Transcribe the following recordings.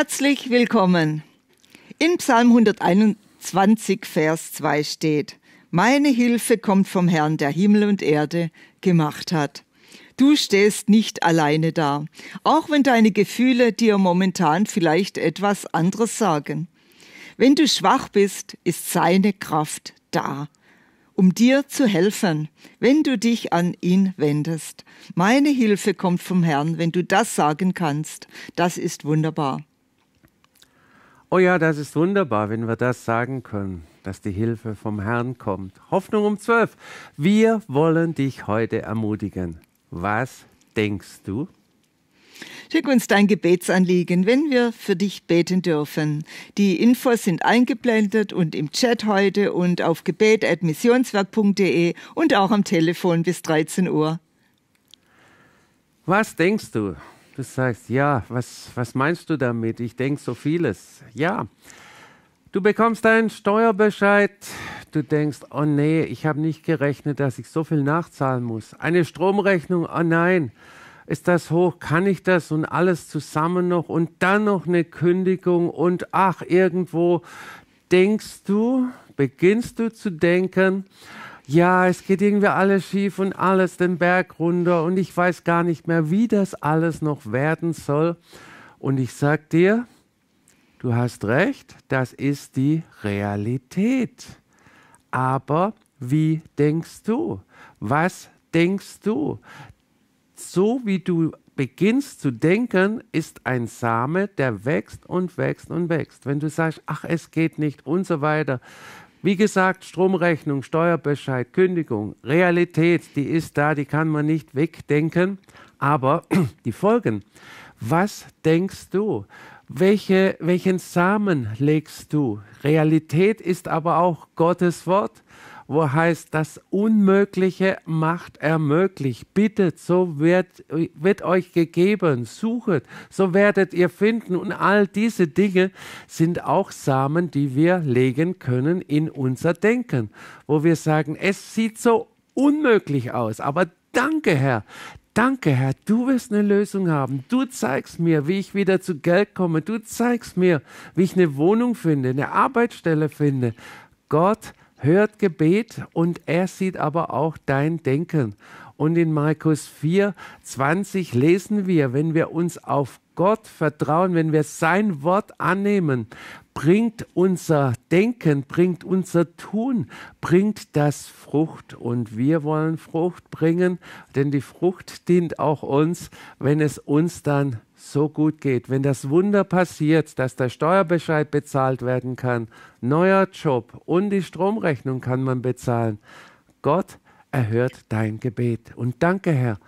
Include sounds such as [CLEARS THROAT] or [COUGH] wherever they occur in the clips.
Herzlich willkommen. In Psalm 121, Vers 2 steht, Meine Hilfe kommt vom Herrn, der Himmel und Erde gemacht hat. Du stehst nicht alleine da, auch wenn deine Gefühle dir momentan vielleicht etwas anderes sagen. Wenn du schwach bist, ist seine Kraft da, um dir zu helfen, wenn du dich an ihn wendest. Meine Hilfe kommt vom Herrn, wenn du das sagen kannst. Das ist wunderbar. Oh ja, das ist wunderbar, wenn wir das sagen können, dass die Hilfe vom Herrn kommt. Hoffnung um zwölf. Wir wollen dich heute ermutigen. Was denkst du? Schick uns dein Gebetsanliegen, wenn wir für dich beten dürfen. Die Infos sind eingeblendet und im Chat heute und auf gebet.missionswerk.de und auch am Telefon bis 13 Uhr. Was denkst du? du sagst, ja, was, was meinst du damit? Ich denke so vieles. Ja, du bekommst einen Steuerbescheid. Du denkst, oh nee, ich habe nicht gerechnet, dass ich so viel nachzahlen muss. Eine Stromrechnung, oh nein, ist das hoch? Kann ich das? Und alles zusammen noch. Und dann noch eine Kündigung. Und ach, irgendwo denkst du, beginnst du zu denken, ja, es geht irgendwie alles schief und alles den Berg runter und ich weiß gar nicht mehr, wie das alles noch werden soll. Und ich sag dir, du hast recht, das ist die Realität. Aber wie denkst du? Was denkst du? So wie du beginnst zu denken, ist ein Same, der wächst und wächst und wächst. Wenn du sagst, ach, es geht nicht und so weiter, wie gesagt, Stromrechnung, Steuerbescheid, Kündigung, Realität, die ist da, die kann man nicht wegdenken. Aber [CLEARS THROAT] die Folgen, was denkst du? Welche, welchen Samen legst du? Realität ist aber auch Gottes Wort wo heißt, das Unmögliche macht er möglich. Bittet, so wird, wird euch gegeben. Suchet, so werdet ihr finden. Und all diese Dinge sind auch Samen, die wir legen können in unser Denken, wo wir sagen, es sieht so unmöglich aus, aber danke Herr, Danke, Herr, du wirst eine Lösung haben. Du zeigst mir, wie ich wieder zu Geld komme. Du zeigst mir, wie ich eine Wohnung finde, eine Arbeitsstelle finde. Gott hört Gebet und er sieht aber auch dein Denken. Und in Markus 4, 20 lesen wir, wenn wir uns auf Gott vertrauen, wenn wir sein Wort annehmen, bringt unser Denken, bringt unser Tun, bringt das Frucht. Und wir wollen Frucht bringen, denn die Frucht dient auch uns, wenn es uns dann so gut geht, wenn das Wunder passiert, dass der Steuerbescheid bezahlt werden kann, neuer Job und die Stromrechnung kann man bezahlen. Gott erhört dein Gebet. Und danke, Herr.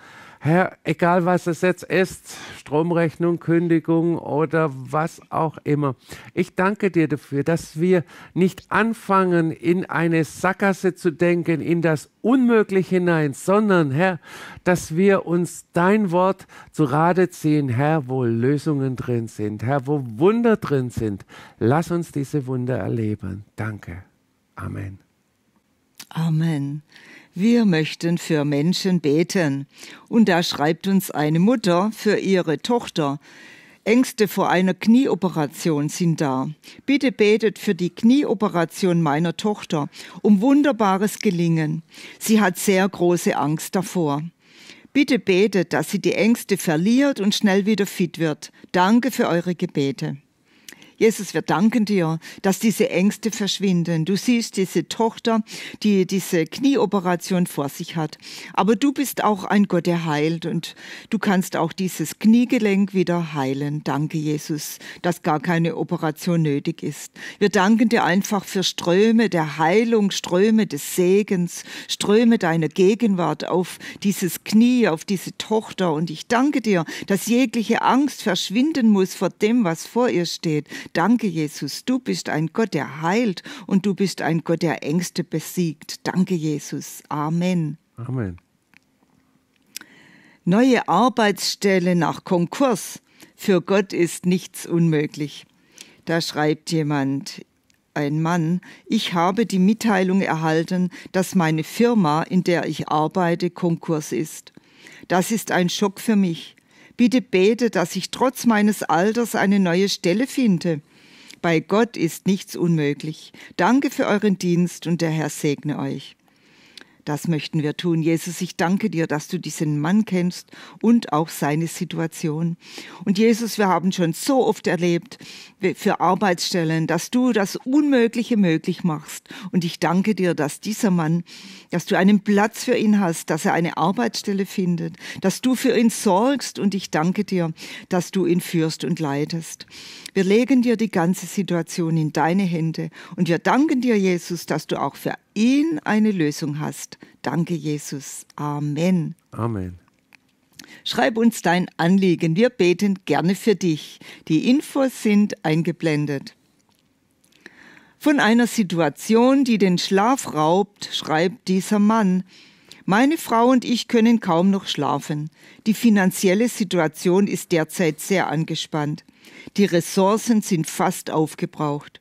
Herr, egal was es jetzt ist, Stromrechnung, Kündigung oder was auch immer, ich danke dir dafür, dass wir nicht anfangen, in eine Sackgasse zu denken, in das Unmögliche hinein, sondern, Herr, dass wir uns dein Wort zu Rate ziehen, Herr, wo Lösungen drin sind, Herr, wo Wunder drin sind. Lass uns diese Wunder erleben. Danke. Amen. Amen wir möchten für Menschen beten. Und da schreibt uns eine Mutter für ihre Tochter. Ängste vor einer Knieoperation sind da. Bitte betet für die Knieoperation meiner Tochter um wunderbares Gelingen. Sie hat sehr große Angst davor. Bitte betet, dass sie die Ängste verliert und schnell wieder fit wird. Danke für eure Gebete. Jesus, wir danken dir, dass diese Ängste verschwinden. Du siehst diese Tochter, die diese Knieoperation vor sich hat. Aber du bist auch ein Gott, der heilt und du kannst auch dieses Kniegelenk wieder heilen. Danke, Jesus, dass gar keine Operation nötig ist. Wir danken dir einfach für Ströme der Heilung, Ströme des Segens, Ströme deiner Gegenwart auf dieses Knie, auf diese Tochter. Und ich danke dir, dass jegliche Angst verschwinden muss vor dem, was vor ihr steht. Danke, Jesus, du bist ein Gott, der heilt und du bist ein Gott, der Ängste besiegt. Danke, Jesus. Amen. Amen. Neue Arbeitsstelle nach Konkurs. Für Gott ist nichts unmöglich. Da schreibt jemand, ein Mann, ich habe die Mitteilung erhalten, dass meine Firma, in der ich arbeite, Konkurs ist. Das ist ein Schock für mich. Bitte bete, dass ich trotz meines Alters eine neue Stelle finde. Bei Gott ist nichts unmöglich. Danke für euren Dienst und der Herr segne euch. Das möchten wir tun. Jesus, ich danke dir, dass du diesen Mann kennst und auch seine Situation. Und Jesus, wir haben schon so oft erlebt für Arbeitsstellen, dass du das Unmögliche möglich machst. Und ich danke dir, dass dieser Mann, dass du einen Platz für ihn hast, dass er eine Arbeitsstelle findet, dass du für ihn sorgst. Und ich danke dir, dass du ihn führst und leitest. Wir legen dir die ganze Situation in deine Hände. Und wir danken dir, Jesus, dass du auch für in eine Lösung hast. Danke, Jesus. Amen. Amen. Schreib uns dein Anliegen. Wir beten gerne für dich. Die Infos sind eingeblendet. Von einer Situation, die den Schlaf raubt, schreibt dieser Mann. Meine Frau und ich können kaum noch schlafen. Die finanzielle Situation ist derzeit sehr angespannt. Die Ressourcen sind fast aufgebraucht.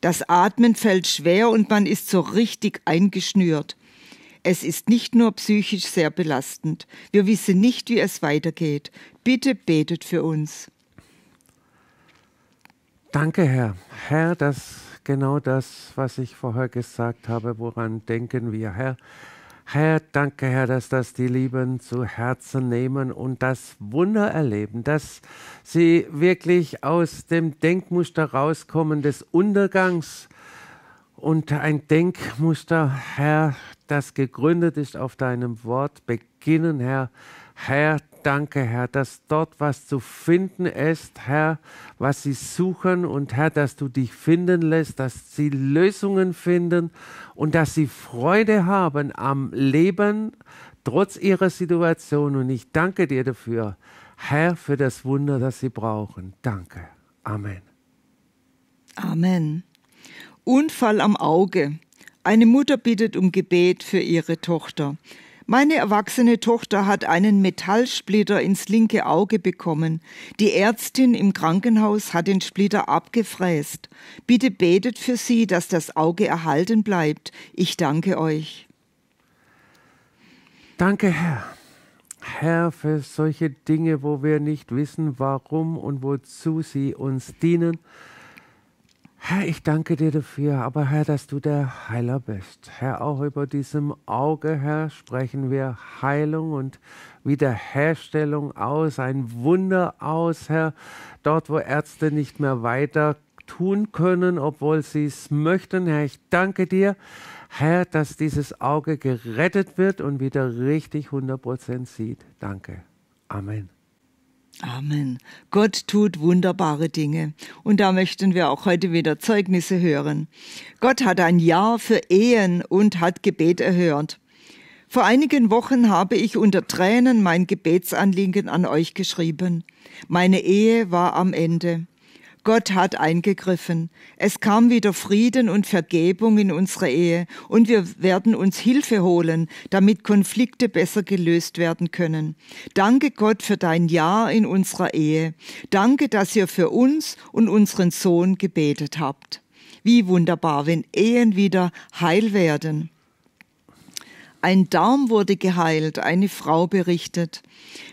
Das Atmen fällt schwer und man ist so richtig eingeschnürt. Es ist nicht nur psychisch sehr belastend. Wir wissen nicht, wie es weitergeht. Bitte betet für uns. Danke, Herr. Herr, dass genau das, was ich vorher gesagt habe, woran denken wir, Herr? Herr, danke, Herr, dass das die Lieben zu Herzen nehmen und das Wunder erleben, dass sie wirklich aus dem Denkmuster rauskommen des Untergangs und ein Denkmuster, Herr, das gegründet ist auf deinem Wort, beginnen, Herr. Herr, danke, Herr, dass dort was zu finden ist, Herr, was sie suchen und Herr, dass du dich finden lässt, dass sie Lösungen finden und dass sie Freude haben am Leben trotz ihrer Situation. Und ich danke dir dafür, Herr, für das Wunder, das sie brauchen. Danke. Amen. Amen. Unfall am Auge. Eine Mutter bittet um Gebet für ihre Tochter. Meine erwachsene Tochter hat einen Metallsplitter ins linke Auge bekommen. Die Ärztin im Krankenhaus hat den Splitter abgefräst. Bitte betet für sie, dass das Auge erhalten bleibt. Ich danke euch. Danke, Herr. Herr, für solche Dinge, wo wir nicht wissen, warum und wozu sie uns dienen. Herr, ich danke dir dafür, aber Herr, dass du der Heiler bist. Herr, auch über diesem Auge, Herr, sprechen wir Heilung und Wiederherstellung aus, ein Wunder aus, Herr, dort, wo Ärzte nicht mehr weiter tun können, obwohl sie es möchten. Herr, ich danke dir, Herr, dass dieses Auge gerettet wird und wieder richtig 100% sieht. Danke. Amen. Amen. Gott tut wunderbare Dinge. Und da möchten wir auch heute wieder Zeugnisse hören. Gott hat ein Jahr für Ehen und hat Gebet erhört. Vor einigen Wochen habe ich unter Tränen mein Gebetsanliegen an euch geschrieben. Meine Ehe war am Ende. Gott hat eingegriffen. Es kam wieder Frieden und Vergebung in unsere Ehe und wir werden uns Hilfe holen, damit Konflikte besser gelöst werden können. Danke Gott für dein Ja in unserer Ehe. Danke, dass ihr für uns und unseren Sohn gebetet habt. Wie wunderbar, wenn Ehen wieder heil werden. Ein Darm wurde geheilt, eine Frau berichtet.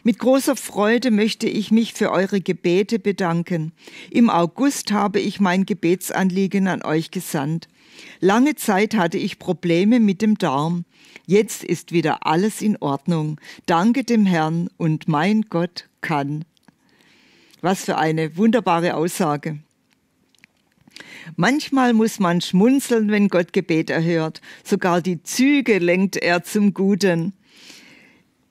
Mit großer Freude möchte ich mich für eure Gebete bedanken. Im August habe ich mein Gebetsanliegen an euch gesandt. Lange Zeit hatte ich Probleme mit dem Darm. Jetzt ist wieder alles in Ordnung. Danke dem Herrn und mein Gott kann. Was für eine wunderbare Aussage. Manchmal muss man schmunzeln, wenn Gott Gebet erhört. Sogar die Züge lenkt er zum Guten.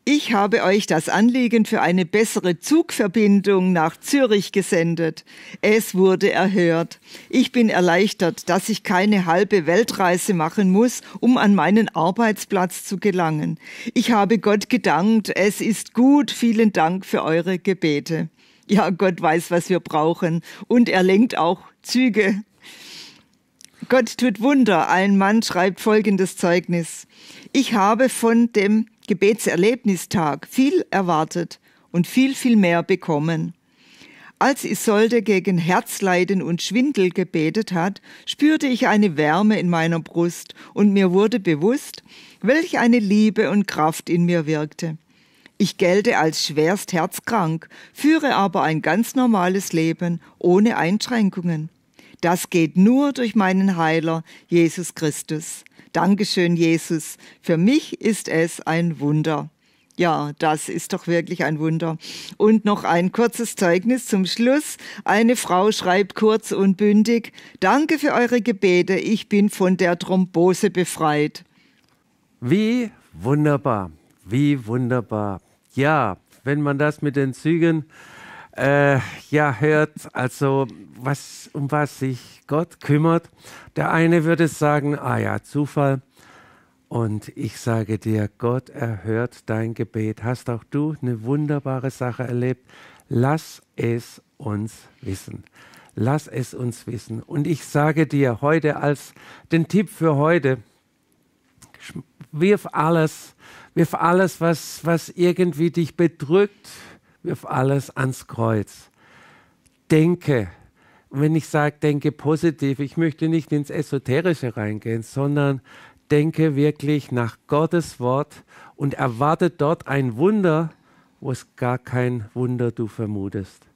Ich habe euch das Anliegen für eine bessere Zugverbindung nach Zürich gesendet. Es wurde erhört. Ich bin erleichtert, dass ich keine halbe Weltreise machen muss, um an meinen Arbeitsplatz zu gelangen. Ich habe Gott gedankt. Es ist gut. Vielen Dank für eure Gebete. Ja, Gott weiß, was wir brauchen. Und er lenkt auch Züge. Gott tut Wunder. Ein Mann schreibt folgendes Zeugnis. Ich habe von dem Gebetserlebnistag viel erwartet und viel, viel mehr bekommen. Als Isolde gegen Herzleiden und Schwindel gebetet hat, spürte ich eine Wärme in meiner Brust und mir wurde bewusst, welch eine Liebe und Kraft in mir wirkte. Ich gelte als schwerst herzkrank, führe aber ein ganz normales Leben ohne Einschränkungen. Das geht nur durch meinen Heiler, Jesus Christus. Dankeschön, Jesus. Für mich ist es ein Wunder. Ja, das ist doch wirklich ein Wunder. Und noch ein kurzes Zeugnis zum Schluss. Eine Frau schreibt kurz und bündig, Danke für eure Gebete, ich bin von der Thrombose befreit. Wie wunderbar, wie wunderbar. Ja, wenn man das mit den Zügen äh, ja hört, also was, um was sich Gott kümmert, der eine würde sagen, ah ja, Zufall. Und ich sage dir, Gott erhört dein Gebet. Hast auch du eine wunderbare Sache erlebt? Lass es uns wissen. Lass es uns wissen. Und ich sage dir heute als den Tipp für heute, wirf alles Wirf alles, was, was irgendwie dich bedrückt, wirf alles ans Kreuz. Denke. Und wenn ich sage, denke positiv, ich möchte nicht ins Esoterische reingehen, sondern denke wirklich nach Gottes Wort und erwarte dort ein Wunder, wo es gar kein Wunder du vermutest.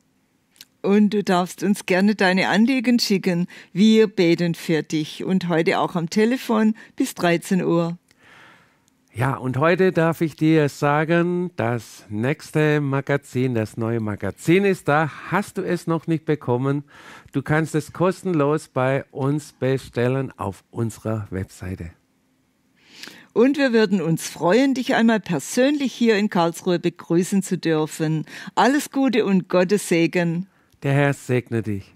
Und du darfst uns gerne deine Anliegen schicken. Wir beten für dich und heute auch am Telefon bis 13 Uhr. Ja, und heute darf ich dir sagen, das nächste Magazin, das neue Magazin ist da. Hast du es noch nicht bekommen? Du kannst es kostenlos bei uns bestellen auf unserer Webseite. Und wir würden uns freuen, dich einmal persönlich hier in Karlsruhe begrüßen zu dürfen. Alles Gute und Gottes Segen. Der Herr segne dich.